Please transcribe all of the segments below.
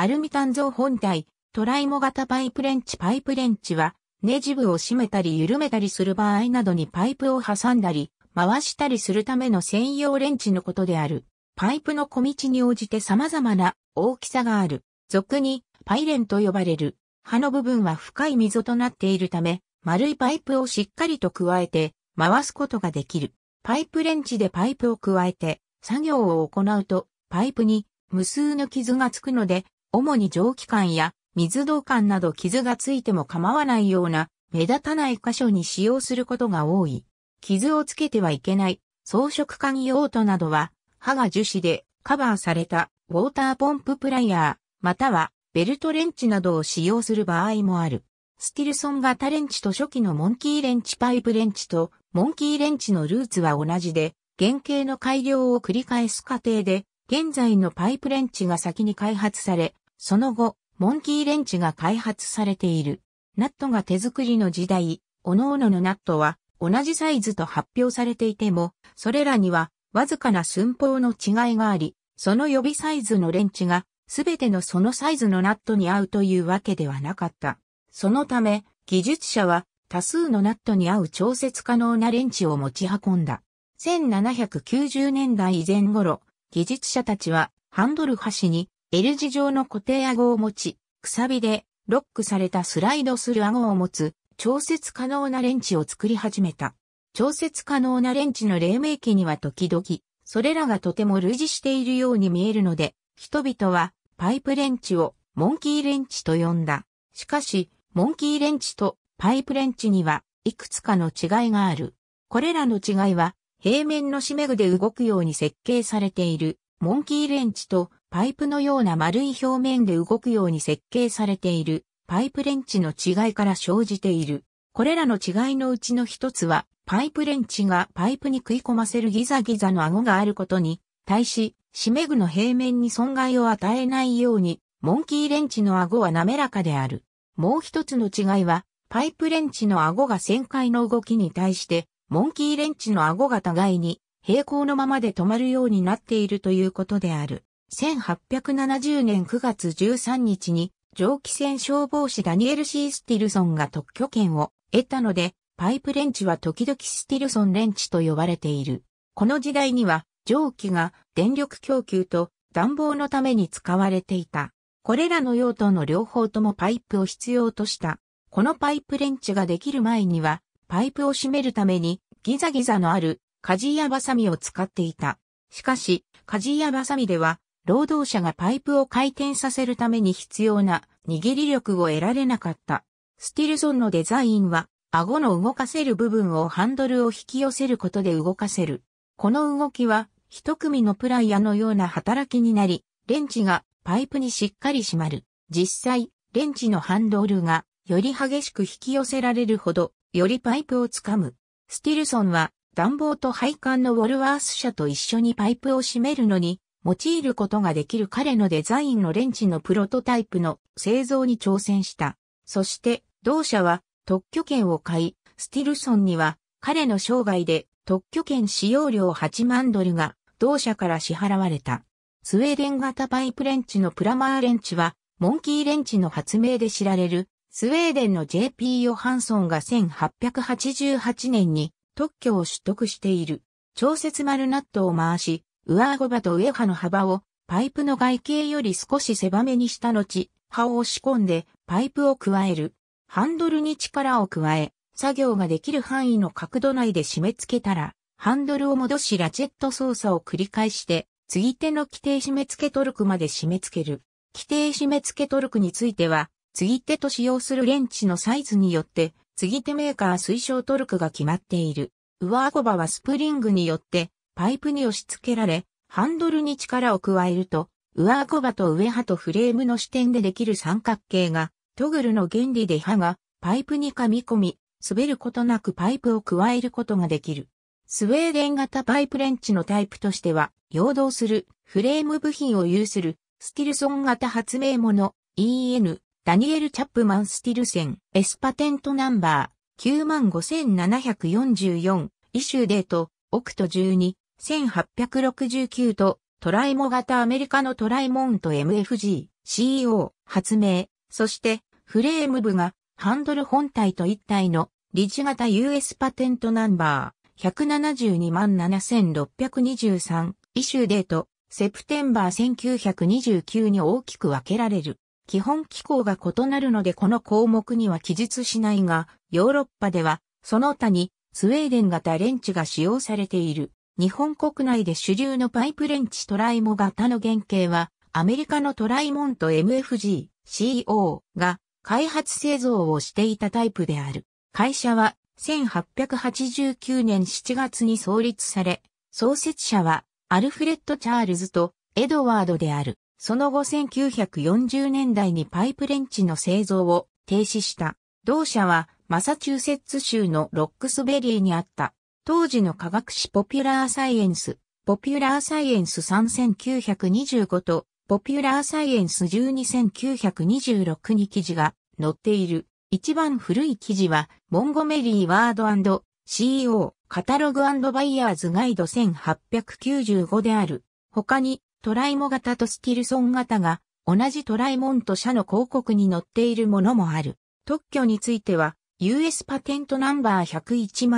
アルミ炭造本体、トライモ型パイプレンチパイプレンチは、ネジ部を締めたり緩めたりする場合などにパイプを挟んだり、回したりするための専用レンチのことである。パイプの小道に応じて様々な大きさがある。俗にパイレンと呼ばれる。刃の部分は深い溝となっているため、丸いパイプをしっかりと加えて回すことができる。パイプレンチでパイプを加えて作業を行うとパイプに無数の傷がつくので主に蒸気管や水道管など傷がついても構わないような目立たない箇所に使用することが多い。傷をつけてはいけない装飾管用途などは刃が樹脂でカバーされたウォーターポンププライヤーまたはベルトレンチなどを使用する場合もある。スティルソン型レンチと初期のモンキーレンチパイプレンチとモンキーレンチのルーツは同じで、原型の改良を繰り返す過程で、現在のパイプレンチが先に開発され、その後、モンキーレンチが開発されている。ナットが手作りの時代、各々のナットは同じサイズと発表されていても、それらにはわずかな寸法の違いがあり、その予備サイズのレンチがすべてのそのサイズのナットに合うというわけではなかった。そのため、技術者は多数のナットに合う調節可能なレンチを持ち運んだ。1790年代以前頃、技術者たちはハンドル端に L 字状の固定顎を持ち、くさびでロックされたスライドする顎を持つ、調節可能なレンチを作り始めた。調節可能なレンチの黎明期には時々、それらがとても類似しているように見えるので、人々はパイプレンチをモンキーレンチと呼んだ。しかし、モンキーレンチとパイプレンチにはいくつかの違いがある。これらの違いは平面の締め具で動くように設計されているモンキーレンチとパイプのような丸い表面で動くように設計されているパイプレンチの違いから生じている。これらの違いのうちの一つは、パイプレンチがパイプに食い込ませるギザギザの顎があることに、対し、締め具の平面に損害を与えないように、モンキーレンチの顎は滑らかである。もう一つの違いは、パイプレンチの顎が旋回の動きに対して、モンキーレンチの顎が互いに平行のままで止まるようになっているということである。1870年9月13日に蒸気船消防士ダニエル・シー・スティルソンが特許権を得たので、パイプレンチは時々スティルソンレンチと呼ばれている。この時代には蒸気が電力供給と暖房のために使われていた。これらの用途の両方ともパイプを必要とした。このパイプレンチができる前には、パイプを閉めるためにギザギザのある鍛冶やバサミを使っていた。しかし、鍛冶やバサミでは労働者がパイプを回転させるために必要な握り力を得られなかった。スティルソンのデザインは、顎の動かせる部分をハンドルを引き寄せることで動かせる。この動きは、一組のプライヤーのような働きになり、レンチがパイプにしっかり締まる。実際、レンチのハンドルがより激しく引き寄せられるほど、よりパイプをつかむ。スティルソンは暖房と配管のウォルワース社と一緒にパイプを締めるのに用いることができる彼のデザインのレンチのプロトタイプの製造に挑戦した。そして、同社は特許権を買い、スティルソンには彼の生涯で特許権使用料8万ドルが同社から支払われた。スウェーデン型パイプレンチのプラマーレンチは、モンキーレンチの発明で知られる、スウェーデンの JP ヨハンソンが1888年に特許を取得している。調節丸ナットを回し、上顎場と上歯の幅をパイプの外径より少し狭めにした後、歯を押し込んでパイプを加える。ハンドルに力を加え、作業ができる範囲の角度内で締め付けたら、ハンドルを戻しラチェット操作を繰り返して、継手の規定締め付けトルクまで締め付ける。規定締め付けトルクについては、継手と使用するレンチのサイズによって、継手メーカー推奨トルクが決まっている。上顎場はスプリングによってパイプに押し付けられ、ハンドルに力を加えると、上顎刃と上刃とフレームの視点でできる三角形が、トグルの原理で刃がパイプに噛み込み、滑ることなくパイプを加えることができる。スウェーデン型パイプレンチのタイプとしては、陽動するフレーム部品を有するスティルソン型発明物 EN ダニエル・チャップマン・スティルセン S パテントナンバー95744イシューデートオクト12 1869とトライモ型アメリカのトライモント MFG、CEO、発明、そしてフレーム部がハンドル本体と一体の理事型 US パテントナンバー1727623イシューデート、セプテンバー1929に大きく分けられる。基本機構が異なるのでこの項目には記述しないが、ヨーロッパではその他にスウェーデン型レンチが使用されている。日本国内で主流のパイプレンチトライモ型の原型は、アメリカのトライモント MFG、CO が開発製造をしていたタイプである。会社は1889年7月に創立され、創設者はアルフレッド・チャールズとエドワードである。その後1940年代にパイプレンチの製造を停止した。同社はマサチューセッツ州のロックスベリーにあった当時の科学誌ポピュラーサイエンス、ポピュラーサイエンス3925と、ポピュラーサイエンス12926に記事が載っている。一番古い記事は、モンゴメリー・ワード &CEO、カタログバイヤーズガイド1895である。他に、トライモ型とスキルソン型が、同じトライモンと社の広告に載っているものもある。特許については、US パテントナンバー101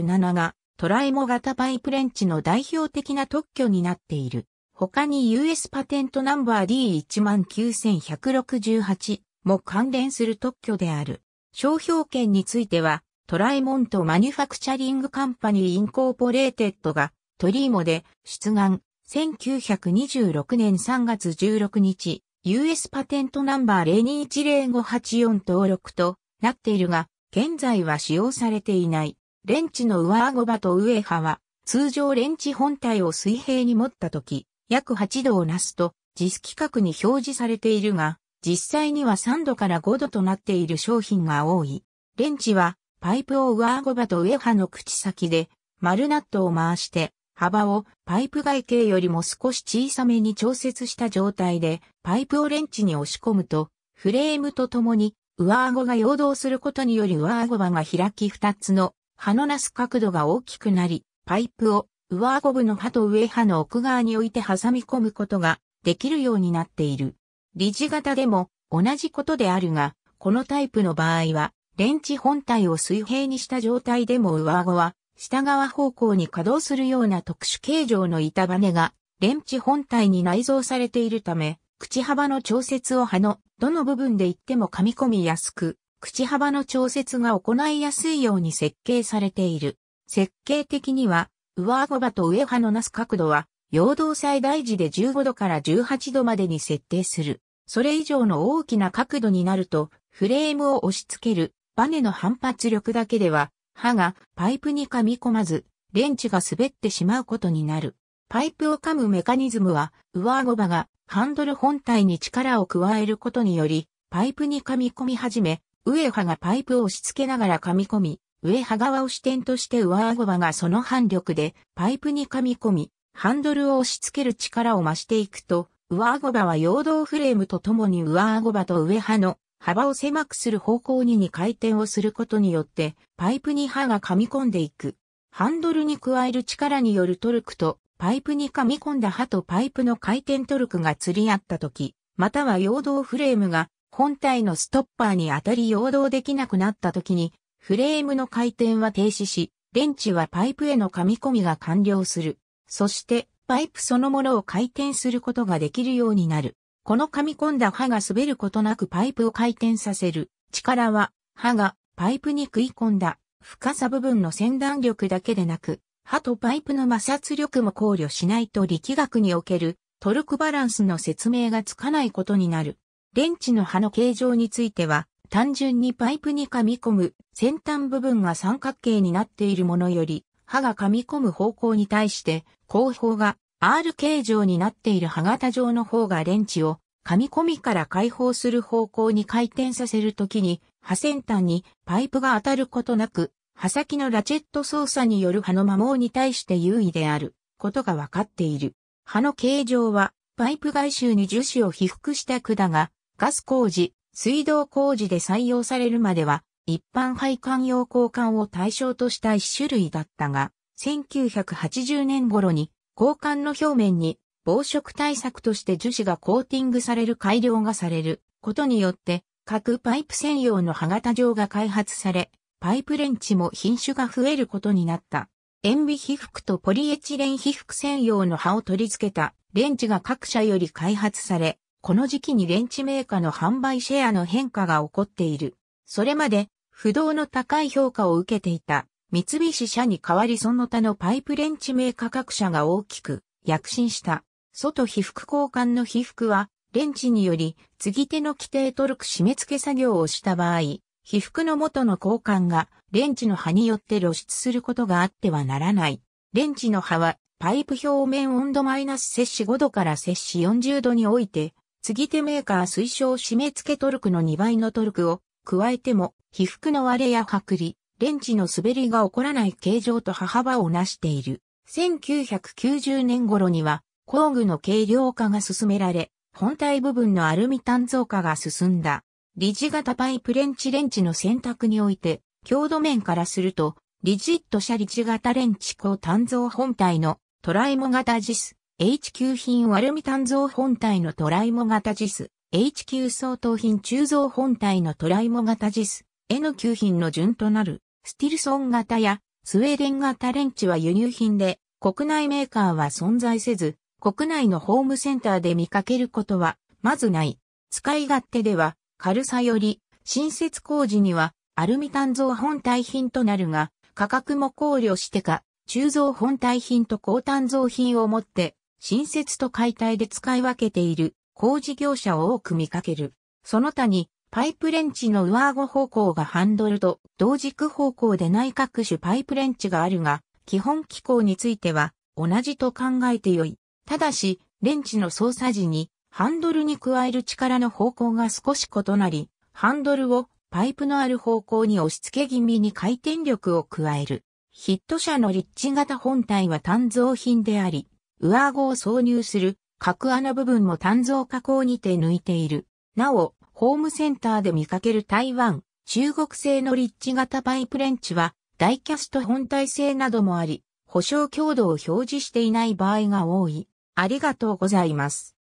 2037がトラエモ型パイプレンチの代表的な特許になっている。他に US パテントナンバー D19168 も関連する特許である。商標権についてはトラエモントマニュファクチャリングカンパニーインコーポレーテッドがトリーモで出願1926年3月16日 US パテントナンバー0210584登録となっているが、現在は使用されていない。レンチの上顎場と上歯は、通常レンチ本体を水平に持った時、約8度をなすと、実規格に表示されているが、実際には3度から5度となっている商品が多い。レンチは、パイプを上顎場と上歯の口先で、丸ナットを回して、幅をパイプ外径よりも少し小さめに調節した状態で、パイプをレンチに押し込むと、フレームとともに上顎が陽動することにより上顎場が開き2つの歯のなす角度が大きくなり、パイプを上顎部の歯と上歯の奥側に置いて挟み込むことができるようになっている。理事型でも同じことであるが、このタイプの場合は、レンチ本体を水平にした状態でも上顎は下側方向に稼働するような特殊形状の板バネがレンチ本体に内蔵されているため、口幅の調節を葉の、どの部分で言っても噛み込みやすく、口幅の調節が行いやすいように設計されている。設計的には、上顎場と上歯のなす角度は、陽動最大時で15度から18度までに設定する。それ以上の大きな角度になると、フレームを押し付ける、バネの反発力だけでは、歯がパイプに噛み込まず、レンチが滑ってしまうことになる。パイプを噛むメカニズムは、上顎場がハンドル本体に力を加えることにより、パイプに噛み込み始め、上歯がパイプを押し付けながら噛み込み、上歯側を支点として上顎歯がその反力でパイプに噛み込み、ハンドルを押し付ける力を増していくと、上顎歯は陽動フレームとともに上顎歯と上歯の幅を狭くする方向に2回転をすることによって、パイプに歯が噛み込んでいく。ハンドルに加える力によるトルクとパイプに噛み込んだ刃とパイプの回転トルクが釣り合った時、または陽動フレームが本体のストッパーに当たり陽動できなくなった時に、フレームの回転は停止し、電池はパイプへの噛み込みが完了する。そして、パイプそのものを回転することができるようになる。この噛み込んだ刃が滑ることなくパイプを回転させる。力は、刃がパイプに食い込んだ深さ部分の先断力だけでなく、刃とパイプの摩擦力も考慮しないと力学におけるトルクバランスの説明がつかないことになる。レンチの刃の形状については、単純にパイプに噛み込む先端部分が三角形になっているものより、刃が噛み込む方向に対して、後方が R 形状になっている刃型状の方がレンチを噛み込みから解放する方向に回転させるときに、刃先端にパイプが当たることなく刃先のラチェット操作による刃の摩耗に対して優位であることが分かっている。刃の形状は、パイプ外周に樹脂を被覆した管が、ガス工事、水道工事で採用されるまでは、一般配管用交換を対象とした一種類だったが、1980年頃に、交換の表面に、防食対策として樹脂がコーティングされる改良がされることによって、各パイプ専用の歯型状が開発され、パイプレンチも品種が増えることになった。塩ビ被覆とポリエチレン被覆専用の葉を取り付けたレンチが各社より開発され、この時期にレンチメーカーの販売シェアの変化が起こっている。それまで不動の高い評価を受けていた三菱社に代わりその他のパイプレンチメーカー各社が大きく躍進した。外被覆交換の被覆はレンチにより継ぎ手の規定トルク締め付け作業をした場合、被覆の元の交換が、レンチの刃によって露出することがあってはならない。レンチの刃は、パイプ表面温度マイナス摂氏5度から摂氏40度において、継ぎ手メーカー推奨締め付けトルクの2倍のトルクを加えても、被覆の割れや剥離、レンチの滑りが起こらない形状と刃幅を成している。1990年頃には、工具の軽量化が進められ、本体部分のアルミ炭造化が進んだ。リジ型パイプレンチレンチの選択において、強度面からすると、リジット車リジ型レンチ高単造本体のトライモ型ジス、HQ 品アルミ単造本体のトライモ型ジス、HQ 相当品鋳造本体のトライモ型ジス、n 級品の順となる、スティルソン型やスウェーデン型レンチは輸入品で、国内メーカーは存在せず、国内のホームセンターで見かけることは、まずない。使い勝手では、軽さより、新設工事にはアルミ炭造本体品となるが、価格も考慮してか、鋳造本体品と高炭造品をもって、新設と解体で使い分けている工事業者を多く見かける。その他に、パイプレンチの上顎方向がハンドルと同軸方向でない各種パイプレンチがあるが、基本機構については同じと考えてよい。ただし、レンチの操作時にハンドルに加える力の方向が少し異なり、ハンドルをパイプのある方向に押し付け気味に回転力を加える。ヒット車のリッチ型本体は単造品であり、上顎を挿入する角穴部分も単造加工にて抜いている。なお、ホームセンターで見かける台湾、中国製のリッチ型パイプレンチは、ダイキャスト本体製などもあり、保証強度を表示していない場合が多い。ありがとうございます。